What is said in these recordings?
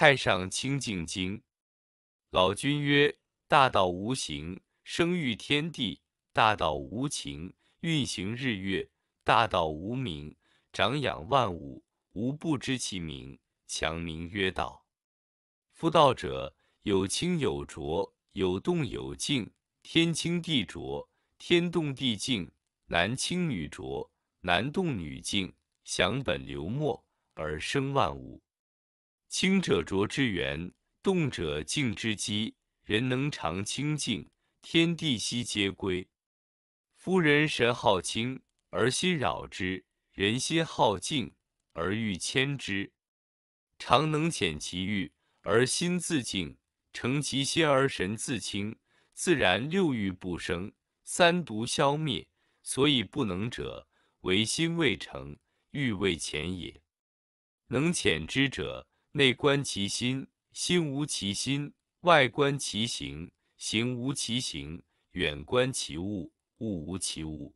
太上清净经，老君曰：大道无形，生育天地；大道无情，运行日月；大道无名，长养万物。无不知其名，强名曰道。夫道者，有清有浊，有动有静。天清地浊，天动地静；男清女浊，男动女静。降本流末，而生万物。清者浊之源，动者静之基。人能常清静，天地悉皆归。夫人神好清，而心扰之；人心好静，而欲牵之。常能遣其欲，而心自静；成其心，而神自清。自然六欲不生，三毒消灭。所以不能者，为心未成，欲未遣也。能遣之者。内观其心，心无其心；外观其形，形无其形；远观其物，物无其物。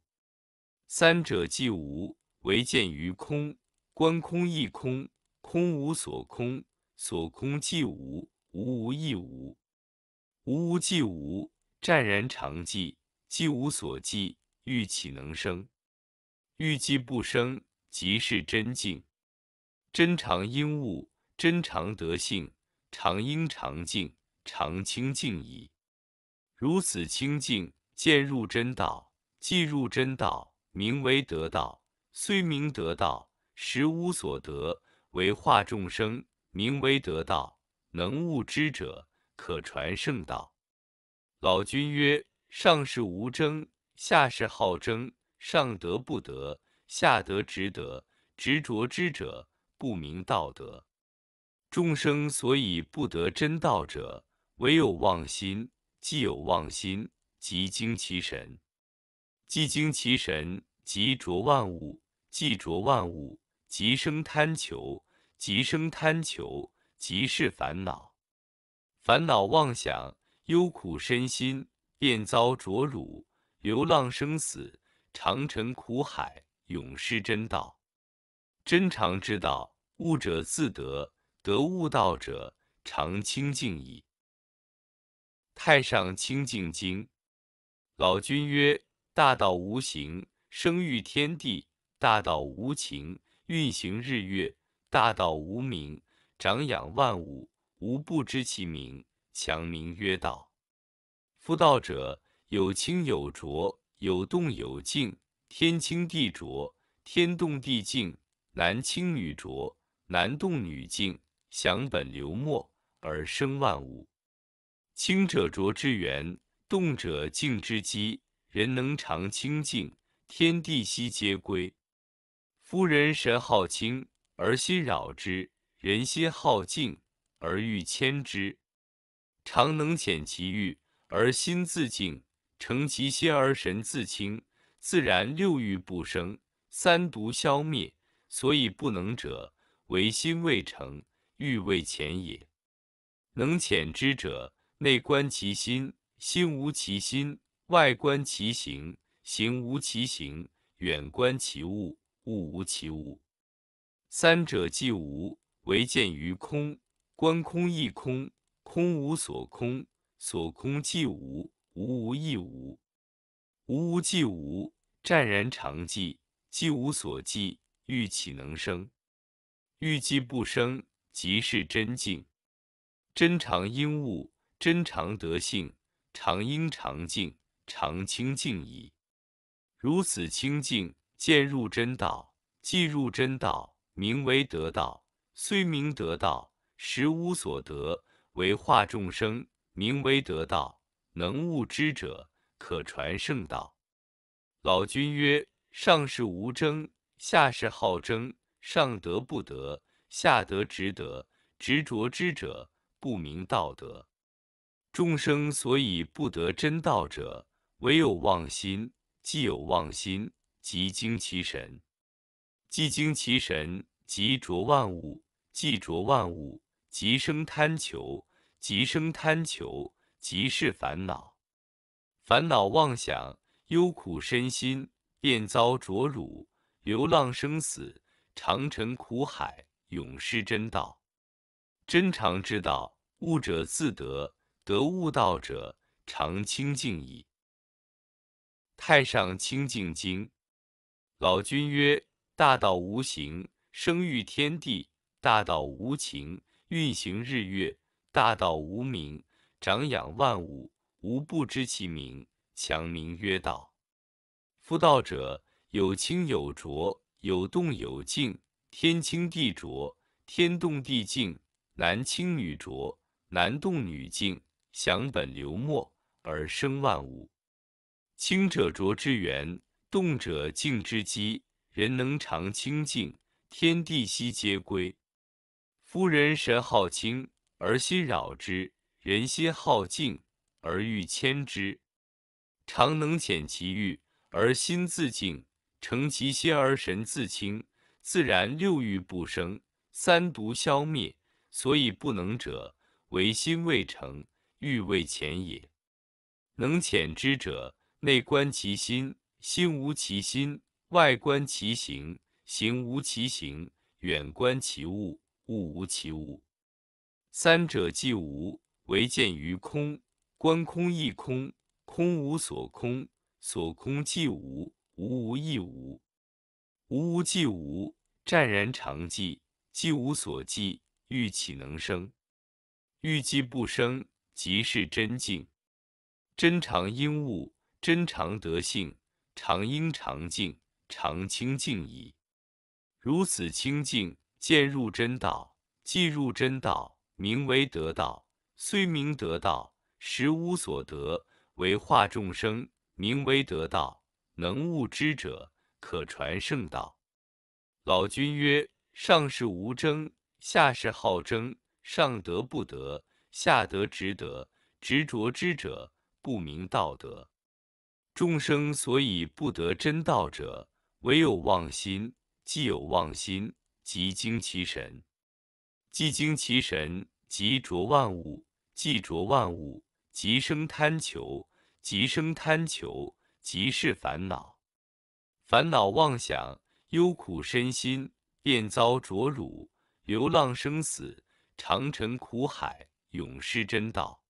三者既无，唯见于空。观空亦空，空无所空，所空即无，无无亦无，无无即无。湛然常寂，寂无所寂，欲岂能生？欲寂不生，即是真境。真常因物。真常德性，常应常静，常清静矣。如此清净，见入真道，即入真道，名为得道。虽名得道，实无所得，为化众生，名为得道。能悟之者，可传圣道。老君曰：上士无争，下士好争。上德不得，下德执得，执着之者，不明道德。众生所以不得真道者，唯有妄心；既有妄心，即精其神；既精其神，即着万物；既着万物，即生贪求；即生贪求，即是烦恼。烦恼妄想，忧苦身心，便遭浊辱，流浪生死，长沉苦海，永失真道。真常之道，悟者自得。得悟道者，常清净矣。《太上清净经》，老君曰：“大道无形，生育天地；大道无情，运行日月；大道无名，长养万物。无不知其名，强名曰道。夫道者，有清有浊，有动有静。天清地浊，天动地静；男清女浊，男动女静。”降本流末而生万物，清者浊之源，动者静之基。人能常清静，天地悉皆归。夫人神好清，而心扰之；人心好静，而欲牵之。常能遣其欲，而心自静；澄其心，而神自清。自然六欲不生，三毒消灭。所以不能者，唯心未成。欲为浅也，能浅之者，内观其心，心无其心；外观其形，形无其形；远观其物，物无其物。三者既无，唯见于空。观空亦空，空无所空，所空既无，无无亦无，无无既无，湛然常寂。寂无所寂，欲岂能生？欲既不生。即是真境。真常因物，真常得性，常因常境，常清净矣。如此清净，见入真道，即入真道，名为得道。虽名得道，实无所得，为化众生，名为得道。能悟之者，可传圣道。老君曰：上是无争，下是好争，上德不得。下德执得执着之者不明道德，众生所以不得真道者，唯有妄心。既有妄心，即精其神；既精其神，即着万物；既着万物，即生贪求；即生贪求，即是烦恼。烦恼妄想，忧苦身心，便遭浊辱，流浪生死，长沉苦海。永失真道，真常之道，悟者自得，得悟道者，常清净矣。太上清净经，老君曰：大道无形，生育天地；大道无情，运行日月；大道无名，长养万物。无不知其名，强名曰道。夫道者，有清有浊，有动有静。天清地浊，天动地静；男清女浊，男动女静。降本流末而生万物。清者浊之源，动者静之基。人能常清静，天地悉皆归。夫人神好清，而心扰之；人心好静，而欲牵之。常能遣其欲而心自静，澄其心而神自清。自然六欲不生，三毒消灭，所以不能者，唯心未成，欲未浅也。能浅之者，内观其心，心无其心；外观其形，形无其形；远观其物，物无其物。三者既无，唯见于空。观空亦空，空无所空，所空既无，无无亦无。无无即无，湛然常寂，寂无所寂，欲岂能生？欲寂不生，即是真境。真常因物，真常得性，常应常静，常清净矣。如此清净，渐入真道；即入真道，名为得道。虽名得道，实无所得，为化众生，名为得道。能悟之者。可传圣道。老君曰：“上是无争，下是好争。上德不德，下德执德。执着之者，不明道德。众生所以不得真道者，唯有妄心。既有妄心，即惊其神；既惊其神，即着万物；既着万物，即生贪求；即生贪求，即是烦恼。”烦恼妄想，忧苦身心，便遭浊辱；流浪生死，长沉苦海，永失真道。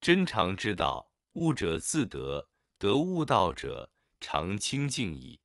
真常之道，悟者自得；得悟道者，常清净矣。